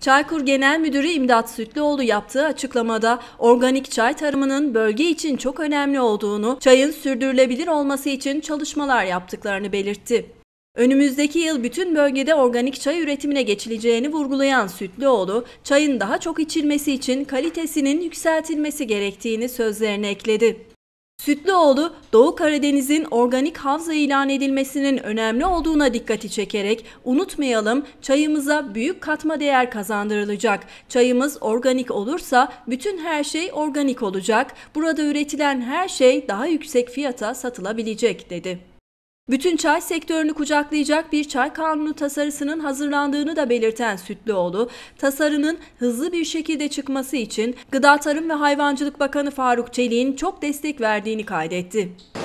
Çaykur Genel Müdürü İmdat Sütlüoğlu yaptığı açıklamada organik çay tarımının bölge için çok önemli olduğunu, çayın sürdürülebilir olması için çalışmalar yaptıklarını belirtti. Önümüzdeki yıl bütün bölgede organik çay üretimine geçileceğini vurgulayan Sütlüoğlu, çayın daha çok içilmesi için kalitesinin yükseltilmesi gerektiğini sözlerine ekledi. Sütlüoğlu, Doğu Karadeniz'in organik havza ilan edilmesinin önemli olduğuna dikkati çekerek unutmayalım çayımıza büyük katma değer kazandırılacak. Çayımız organik olursa bütün her şey organik olacak. Burada üretilen her şey daha yüksek fiyata satılabilecek dedi. Bütün çay sektörünü kucaklayacak bir çay kanunu tasarısının hazırlandığını da belirten Sütlüoğlu, tasarının hızlı bir şekilde çıkması için Gıda Tarım ve Hayvancılık Bakanı Faruk Çelik'in çok destek verdiğini kaydetti.